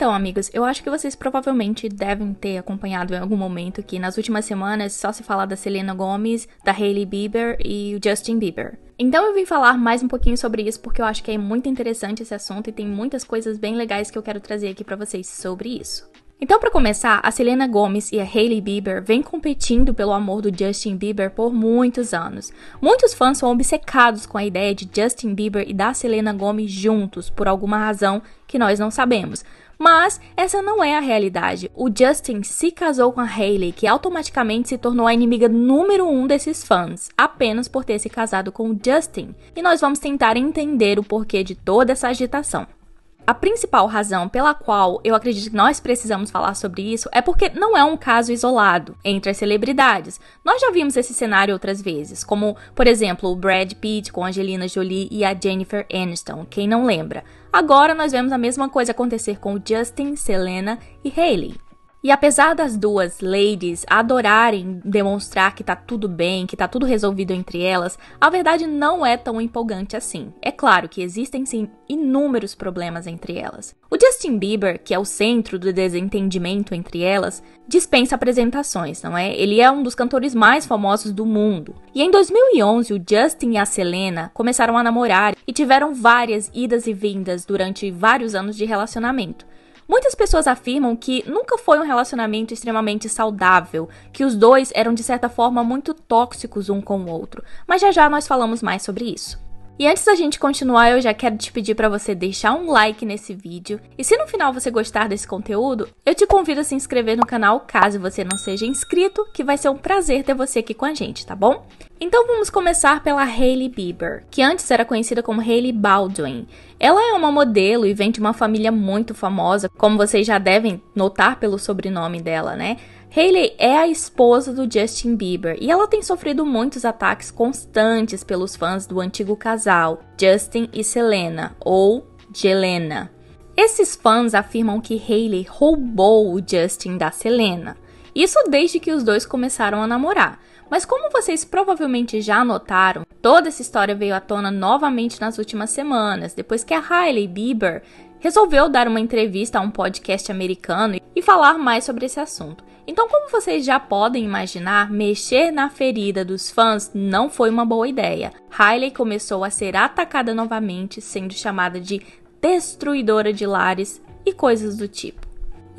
Então, amigos, eu acho que vocês provavelmente devem ter acompanhado em algum momento que nas últimas semanas só se fala da Selena Gomez, da Hailey Bieber e o Justin Bieber. Então eu vim falar mais um pouquinho sobre isso porque eu acho que é muito interessante esse assunto e tem muitas coisas bem legais que eu quero trazer aqui para vocês sobre isso. Então, para começar, a Selena Gomez e a Hailey Bieber vêm competindo pelo amor do Justin Bieber por muitos anos. Muitos fãs são obcecados com a ideia de Justin Bieber e da Selena Gomez juntos, por alguma razão que nós não sabemos. Mas essa não é a realidade. O Justin se casou com a Hailey, que automaticamente se tornou a inimiga número um desses fãs, apenas por ter se casado com o Justin. E nós vamos tentar entender o porquê de toda essa agitação a principal razão pela qual eu acredito que nós precisamos falar sobre isso é porque não é um caso isolado entre as celebridades. Nós já vimos esse cenário outras vezes, como, por exemplo, o Brad Pitt com Angelina Jolie e a Jennifer Aniston, quem não lembra. Agora nós vemos a mesma coisa acontecer com Justin, Selena e Hailey. E apesar das duas ladies adorarem demonstrar que tá tudo bem, que tá tudo resolvido entre elas, a verdade não é tão empolgante assim. É claro que existem sim inúmeros problemas entre elas. O Justin Bieber, que é o centro do desentendimento entre elas, dispensa apresentações, não é? Ele é um dos cantores mais famosos do mundo. E em 2011, o Justin e a Selena começaram a namorar e tiveram várias idas e vindas durante vários anos de relacionamento. Muitas pessoas afirmam que nunca foi um relacionamento extremamente saudável, que os dois eram de certa forma muito tóxicos um com o outro, mas já já nós falamos mais sobre isso. E antes da gente continuar, eu já quero te pedir para você deixar um like nesse vídeo. E se no final você gostar desse conteúdo, eu te convido a se inscrever no canal caso você não seja inscrito, que vai ser um prazer ter você aqui com a gente, tá bom? Então vamos começar pela Hailey Bieber, que antes era conhecida como Hailey Baldwin. Ela é uma modelo e vem de uma família muito famosa, como vocês já devem notar pelo sobrenome dela, né? Hailey é a esposa do Justin Bieber e ela tem sofrido muitos ataques constantes pelos fãs do antigo casal, Justin e Selena, ou Jelena. Esses fãs afirmam que Hailey roubou o Justin da Selena. Isso desde que os dois começaram a namorar. Mas como vocês provavelmente já notaram, toda essa história veio à tona novamente nas últimas semanas, depois que a Hailey Bieber resolveu dar uma entrevista a um podcast americano e falar mais sobre esse assunto. Então, como vocês já podem imaginar, mexer na ferida dos fãs não foi uma boa ideia. Hailey começou a ser atacada novamente, sendo chamada de destruidora de lares e coisas do tipo.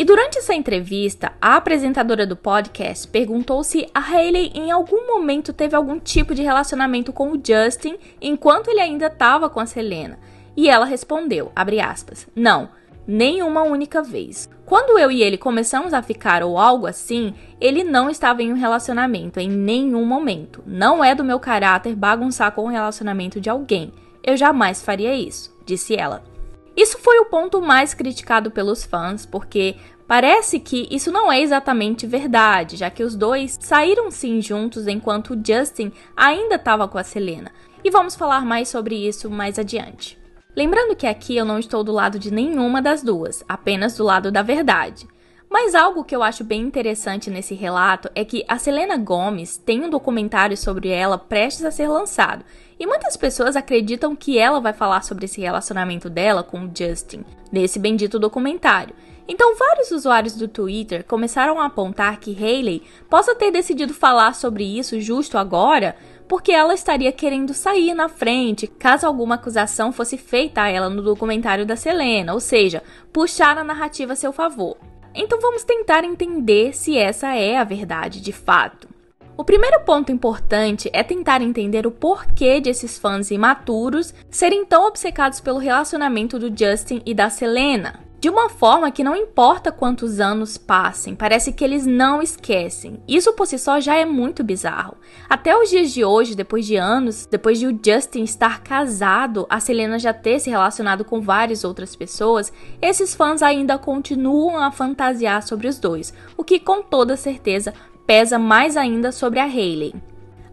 E durante essa entrevista, a apresentadora do podcast perguntou se a Hayley em algum momento teve algum tipo de relacionamento com o Justin enquanto ele ainda estava com a Selena. E ela respondeu, aspas, não, nenhuma única vez. Quando eu e ele começamos a ficar ou algo assim, ele não estava em um relacionamento em nenhum momento. Não é do meu caráter bagunçar com o relacionamento de alguém. Eu jamais faria isso, disse ela. Isso foi o ponto mais criticado pelos fãs, porque Parece que isso não é exatamente verdade, já que os dois saíram sim juntos enquanto o Justin ainda estava com a Selena. E vamos falar mais sobre isso mais adiante. Lembrando que aqui eu não estou do lado de nenhuma das duas, apenas do lado da verdade. Mas algo que eu acho bem interessante nesse relato é que a Selena Gomes tem um documentário sobre ela prestes a ser lançado, e muitas pessoas acreditam que ela vai falar sobre esse relacionamento dela com o Justin nesse bendito documentário. Então, vários usuários do Twitter começaram a apontar que Haley possa ter decidido falar sobre isso justo agora, porque ela estaria querendo sair na frente caso alguma acusação fosse feita a ela no documentário da Selena, ou seja, puxar a narrativa a seu favor. Então, vamos tentar entender se essa é a verdade de fato. O primeiro ponto importante é tentar entender o porquê de esses fãs imaturos serem tão obcecados pelo relacionamento do Justin e da Selena de uma forma que não importa quantos anos passem, parece que eles não esquecem. Isso por si só já é muito bizarro. Até os dias de hoje, depois de anos, depois de o Justin estar casado, a Selena já ter se relacionado com várias outras pessoas, esses fãs ainda continuam a fantasiar sobre os dois, o que com toda certeza pesa mais ainda sobre a Hayley.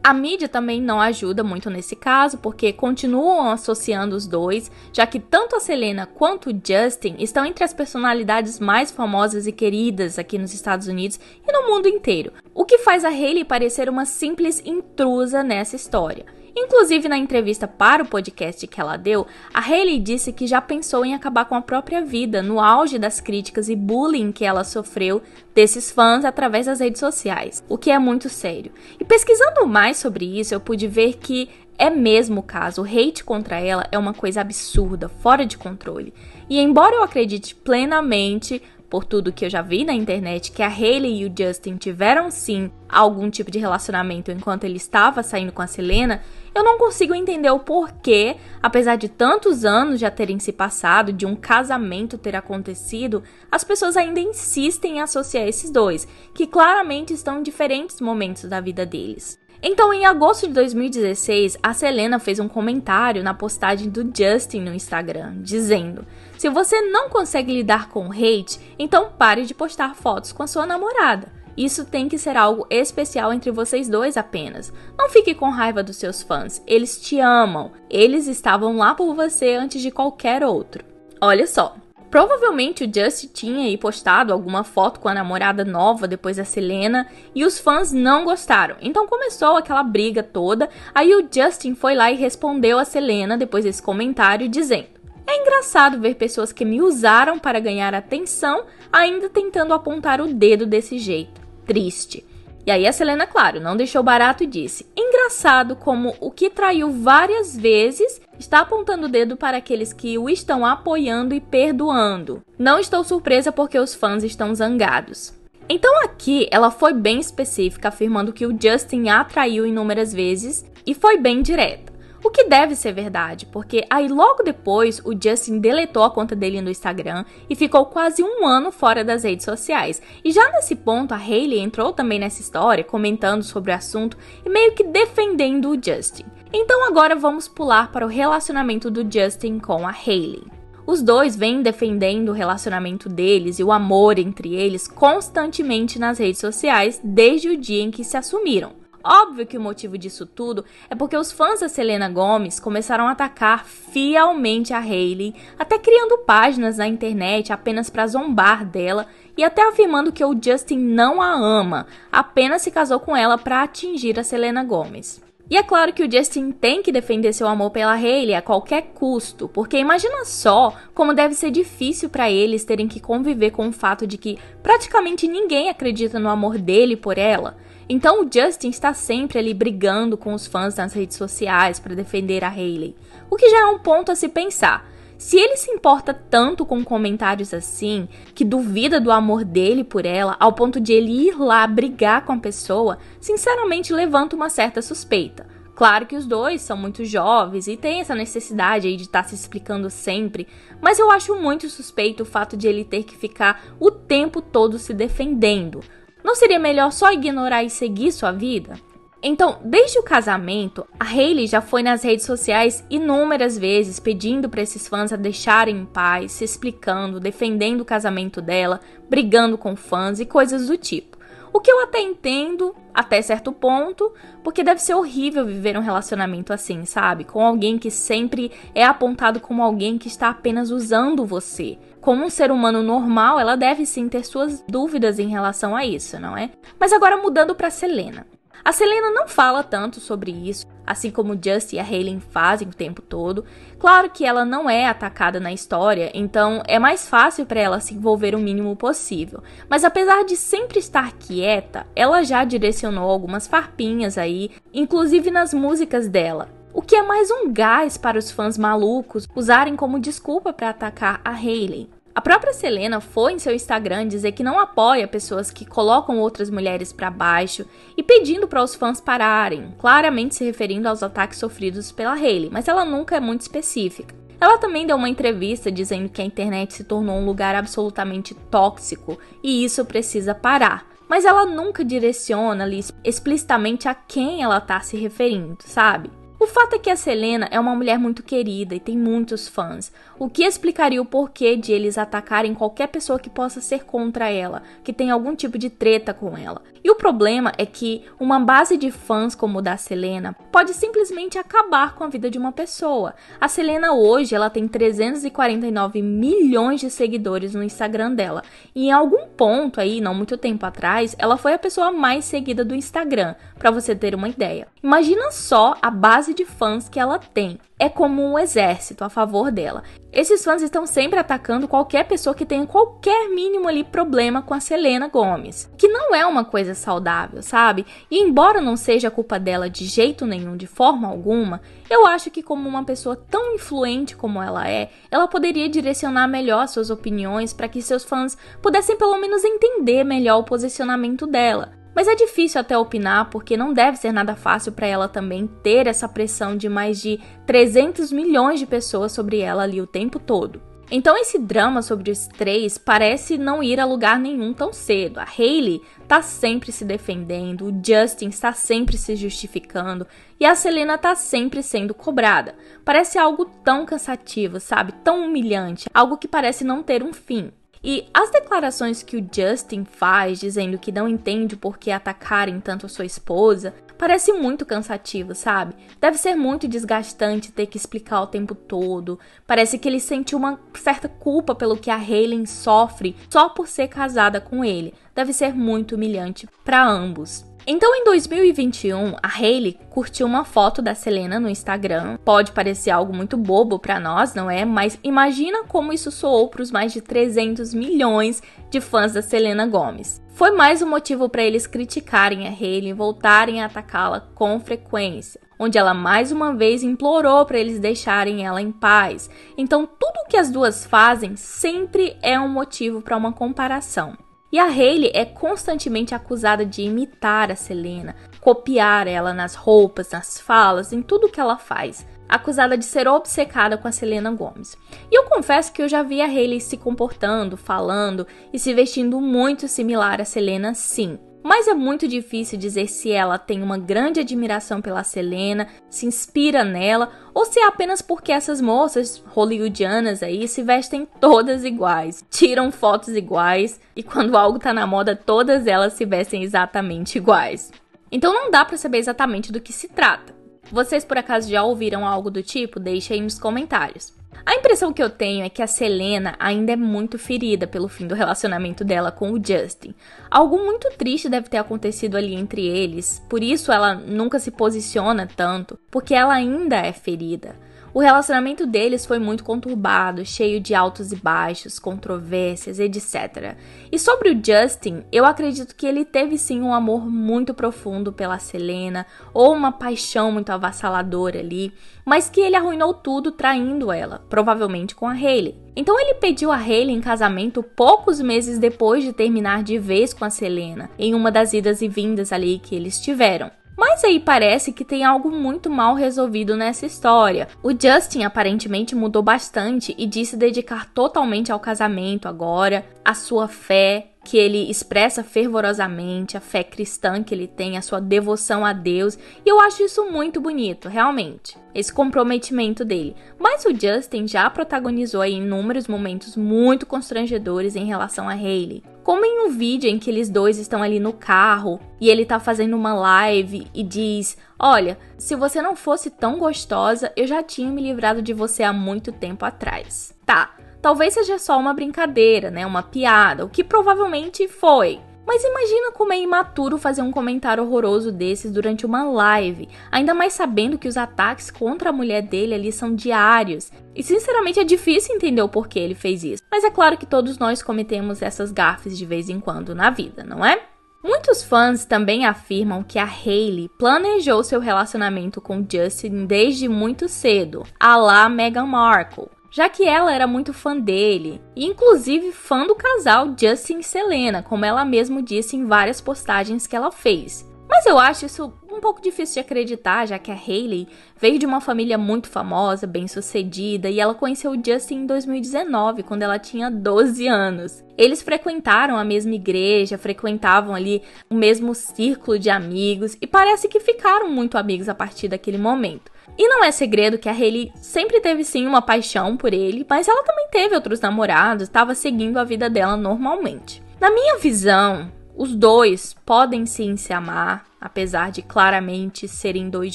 A mídia também não ajuda muito nesse caso, porque continuam associando os dois, já que tanto a Selena quanto o Justin estão entre as personalidades mais famosas e queridas aqui nos Estados Unidos e no mundo inteiro, o que faz a Hailey parecer uma simples intrusa nessa história. Inclusive, na entrevista para o podcast que ela deu, a Haley disse que já pensou em acabar com a própria vida no auge das críticas e bullying que ela sofreu desses fãs através das redes sociais, o que é muito sério. E pesquisando mais sobre isso, eu pude ver que é mesmo o caso, o hate contra ela é uma coisa absurda, fora de controle. E embora eu acredite plenamente por tudo que eu já vi na internet, que a Hayley e o Justin tiveram sim algum tipo de relacionamento enquanto ele estava saindo com a Selena, eu não consigo entender o porquê, apesar de tantos anos já terem se passado, de um casamento ter acontecido, as pessoas ainda insistem em associar esses dois, que claramente estão em diferentes momentos da vida deles. Então, em agosto de 2016, a Selena fez um comentário na postagem do Justin no Instagram, dizendo: Se você não consegue lidar com hate, então pare de postar fotos com a sua namorada. Isso tem que ser algo especial entre vocês dois apenas. Não fique com raiva dos seus fãs, eles te amam. Eles estavam lá por você antes de qualquer outro. Olha só, Provavelmente o Justin tinha postado alguma foto com a namorada nova depois da Selena e os fãs não gostaram. Então começou aquela briga toda. Aí o Justin foi lá e respondeu a Selena depois desse comentário dizendo: é engraçado ver pessoas que me usaram para ganhar atenção ainda tentando apontar o dedo desse jeito. Triste. E aí a Selena, claro, não deixou barato e disse: Engraçado como o que traiu várias vezes está apontando o dedo para aqueles que o estão apoiando e perdoando. Não estou surpresa porque os fãs estão zangados. Então aqui ela foi bem específica, afirmando que o Justin a atraiu inúmeras vezes e foi bem direta. O que deve ser verdade, porque aí logo depois o Justin deletou a conta dele no Instagram e ficou quase um ano fora das redes sociais. E já nesse ponto, a Hailey entrou também nessa história, comentando sobre o assunto e meio que defendendo o Justin. Então agora vamos pular para o relacionamento do Justin com a Hailey. Os dois vêm defendendo o relacionamento deles e o amor entre eles constantemente nas redes sociais desde o dia em que se assumiram. Óbvio que o motivo disso tudo é porque os fãs da Selena Gomes começaram a atacar fielmente a Hailey, até criando páginas na internet apenas para zombar dela e até afirmando que o Justin não a ama, apenas se casou com ela para atingir a Selena Gomes. E é claro que o Justin tem que defender seu amor pela Hailey a qualquer custo, porque imagina só como deve ser difícil para eles terem que conviver com o fato de que praticamente ninguém acredita no amor dele por ela então o Justin está sempre ali brigando com os fãs nas redes sociais para defender a Hayley, o que já é um ponto a se pensar. Se ele se importa tanto com comentários assim, que duvida do amor dele por ela, ao ponto de ele ir lá brigar com a pessoa, sinceramente levanta uma certa suspeita. Claro que os dois são muito jovens e tem essa necessidade aí de estar tá se explicando sempre, mas eu acho muito suspeito o fato de ele ter que ficar o tempo todo se defendendo. Não seria melhor só ignorar e seguir sua vida? Então, desde o casamento, a Hailey já foi nas redes sociais inúmeras vezes pedindo para esses fãs a deixarem em paz, se explicando, defendendo o casamento dela, brigando com fãs e coisas do tipo. O que eu até entendo, até certo ponto, porque deve ser horrível viver um relacionamento assim, sabe? Com alguém que sempre é apontado como alguém que está apenas usando você. Como um ser humano normal, ela deve sim ter suas dúvidas em relação a isso, não é? Mas agora mudando para Selena. A Selena não fala tanto sobre isso, assim como Just e a Helen fazem o tempo todo. Claro que ela não é atacada na história, então é mais fácil para ela se envolver o mínimo possível. Mas apesar de sempre estar quieta, ela já direcionou algumas farpinhas aí, inclusive nas músicas dela. O que é mais um gás para os fãs malucos usarem como desculpa para atacar a Halen. A própria Selena foi em seu Instagram dizer que não apoia pessoas que colocam outras mulheres para baixo e pedindo para os fãs pararem, claramente se referindo aos ataques sofridos pela Hailey, mas ela nunca é muito específica. Ela também deu uma entrevista dizendo que a internet se tornou um lugar absolutamente tóxico e isso precisa parar. Mas ela nunca direciona ali explicitamente a quem ela está se referindo, sabe? O fato é que a Selena é uma mulher muito querida e tem muitos fãs, o que explicaria o porquê de eles atacarem qualquer pessoa que possa ser contra ela, que tem algum tipo de treta com ela. E o problema é que uma base de fãs como o da Selena pode simplesmente acabar com a vida de uma pessoa. A Selena hoje, ela tem 349 milhões de seguidores no Instagram dela. E em algum ponto aí, não muito tempo atrás, ela foi a pessoa mais seguida do Instagram, para você ter uma ideia. Imagina só a base base de fãs que ela tem. É como um exército a favor dela. Esses fãs estão sempre atacando qualquer pessoa que tenha qualquer mínimo ali problema com a Selena Gomes, que não é uma coisa saudável, sabe? E embora não seja culpa dela de jeito nenhum, de forma alguma, eu acho que como uma pessoa tão influente como ela é, ela poderia direcionar melhor suas opiniões para que seus fãs pudessem pelo menos entender melhor o posicionamento dela. Mas é difícil até opinar, porque não deve ser nada fácil para ela também ter essa pressão de mais de 300 milhões de pessoas sobre ela ali o tempo todo. Então esse drama sobre os três parece não ir a lugar nenhum tão cedo. A Hayley tá sempre se defendendo, o Justin está sempre se justificando e a Selena tá sempre sendo cobrada. Parece algo tão cansativo, sabe? Tão humilhante, algo que parece não ter um fim. E as declarações que o Justin faz, dizendo que não entende por que atacarem tanto a sua esposa, parece muito cansativo, sabe? Deve ser muito desgastante ter que explicar o tempo todo. Parece que ele sente uma certa culpa pelo que a Helen sofre só por ser casada com ele. Deve ser muito humilhante para ambos. Então, em 2021, a Hailey curtiu uma foto da Selena no Instagram. Pode parecer algo muito bobo para nós, não é? Mas imagina como isso soou para os mais de 300 milhões de fãs da Selena Gomes. Foi mais um motivo para eles criticarem a Hailey e voltarem a atacá-la com frequência onde ela mais uma vez implorou para eles deixarem ela em paz. Então, tudo o que as duas fazem sempre é um motivo para uma comparação. E a Hayley é constantemente acusada de imitar a Selena, copiar ela nas roupas, nas falas, em tudo que ela faz, acusada de ser obcecada com a Selena Gomes. E eu confesso que eu já vi a Hayley se comportando, falando e se vestindo muito similar a Selena, sim. Mas é muito difícil dizer se ela tem uma grande admiração pela Selena, se inspira nela, ou se é apenas porque essas moças hollywoodianas aí se vestem todas iguais, tiram fotos iguais e quando algo tá na moda todas elas se vestem exatamente iguais. Então não dá para saber exatamente do que se trata. Vocês por acaso já ouviram algo do tipo? Deixe aí nos comentários. A impressão que eu tenho é que a Selena ainda é muito ferida pelo fim do relacionamento dela com o Justin. Algo muito triste deve ter acontecido ali entre eles, por isso ela nunca se posiciona tanto, porque ela ainda é ferida. O relacionamento deles foi muito conturbado, cheio de altos e baixos, controvérsias, etc. E sobre o Justin, eu acredito que ele teve sim um amor muito profundo pela Selena, ou uma paixão muito avassaladora ali, mas que ele arruinou tudo traindo ela, provavelmente com a Hailey. Então ele pediu a Hailey em casamento poucos meses depois de terminar de vez com a Selena, em uma das idas e vindas ali que eles tiveram. Mas aí parece que tem algo muito mal resolvido nessa história. O Justin aparentemente mudou bastante e disse dedicar totalmente ao casamento agora, à sua fé, que ele expressa fervorosamente, a fé cristã que ele tem, a sua devoção a Deus, e eu acho isso muito bonito, realmente, esse comprometimento dele. Mas o Justin já protagonizou inúmeros momentos muito constrangedores em relação a Hayley. Como em um vídeo em que eles dois estão ali no carro e ele tá fazendo uma live e diz: Olha, se você não fosse tão gostosa, eu já tinha me livrado de você há muito tempo atrás. Tá, Talvez seja só uma brincadeira, né, uma piada, o que provavelmente foi. Mas imagina como é imaturo fazer um comentário horroroso desses durante uma live, ainda mais sabendo que os ataques contra a mulher dele ali são diários. E sinceramente é difícil entender o porquê ele fez isso. Mas é claro que todos nós cometemos essas gafes de vez em quando na vida, não é? Muitos fãs também afirmam que a Hailey planejou seu relacionamento com Justin desde muito cedo, a lá Meghan Markle já que ela era muito fã dele, e inclusive fã do casal Justin e Selena, como ela mesma disse em várias postagens que ela fez. Mas eu acho isso um pouco difícil de acreditar, já que a Hayley veio de uma família muito famosa, bem-sucedida, e ela conheceu o Justin em 2019, quando ela tinha 12 anos. Eles frequentaram a mesma igreja, frequentavam ali o mesmo círculo de amigos e parece que ficaram muito amigos a partir daquele momento. E não é segredo que a Hayley sempre teve sim uma paixão por ele, mas ela também teve outros namorados, estava seguindo a vida dela normalmente. Na minha visão, os dois podem sim se amar, apesar de claramente serem dois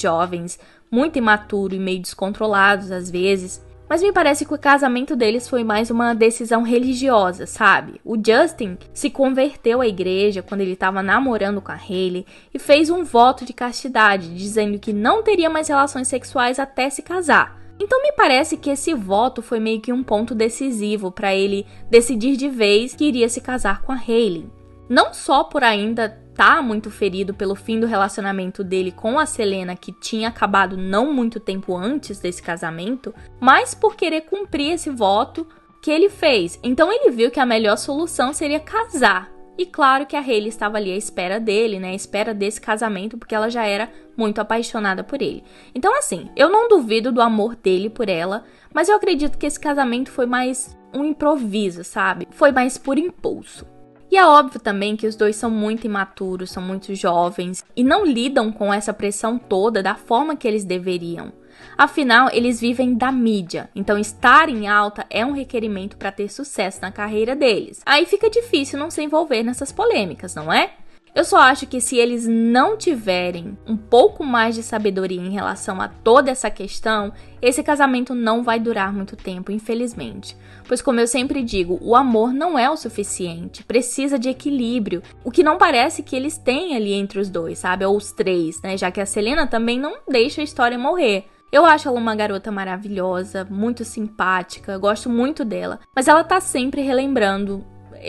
jovens, muito imaturos e meio descontrolados às vezes, mas me parece que o casamento deles foi mais uma decisão religiosa, sabe? O Justin se converteu à igreja quando ele estava namorando com a Haley e fez um voto de castidade, dizendo que não teria mais relações sexuais até se casar. Então me parece que esse voto foi meio que um ponto decisivo para ele decidir de vez que iria se casar com a Haley. Não só por ainda tá muito ferido pelo fim do relacionamento dele com a Selena, que tinha acabado não muito tempo antes desse casamento, mas por querer cumprir esse voto que ele fez. Então ele viu que a melhor solução seria casar. E claro que a Hayley estava ali à espera dele, né? À espera desse casamento, porque ela já era muito apaixonada por ele. Então, assim, eu não duvido do amor dele por ela, mas eu acredito que esse casamento foi mais um improviso, sabe? Foi mais por impulso. E é óbvio também que os dois são muito imaturos, são muito jovens e não lidam com essa pressão toda da forma que eles deveriam. Afinal, eles vivem da mídia, então estar em alta é um requerimento para ter sucesso na carreira deles. Aí fica difícil não se envolver nessas polêmicas, não é? Eu só acho que se eles não tiverem um pouco mais de sabedoria em relação a toda essa questão, esse casamento não vai durar muito tempo, infelizmente. Pois, como eu sempre digo, o amor não é o suficiente, precisa de equilíbrio. O que não parece que eles têm ali entre os dois, sabe? Ou os três, né? Já que a Selena também não deixa a história morrer. Eu acho ela uma garota maravilhosa, muito simpática, gosto muito dela, mas ela tá sempre relembrando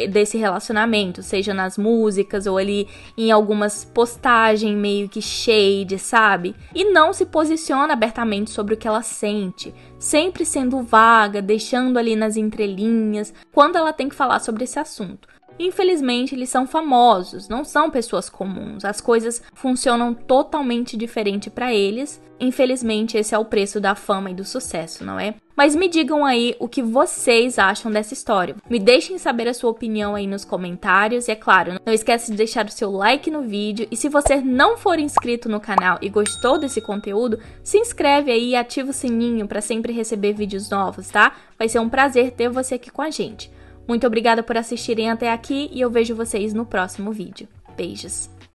desse relacionamento, seja nas músicas ou ali em algumas postagens meio que shade, sabe? E não se posiciona abertamente sobre o que ela sente, sempre sendo vaga, deixando ali nas entrelinhas quando ela tem que falar sobre esse assunto. Infelizmente, eles são famosos, não são pessoas comuns. As coisas funcionam totalmente diferente para eles. Infelizmente, esse é o preço da fama e do sucesso, não é? Mas me digam aí o que vocês acham dessa história. Me deixem saber a sua opinião aí nos comentários e é claro, não esquece de deixar o seu like no vídeo e se você não for inscrito no canal e gostou desse conteúdo, se inscreve aí e ativa o sininho para sempre receber vídeos novos, tá? Vai ser um prazer ter você aqui com a gente. Muito obrigada por assistirem até aqui e eu vejo vocês no próximo vídeo. Beijos!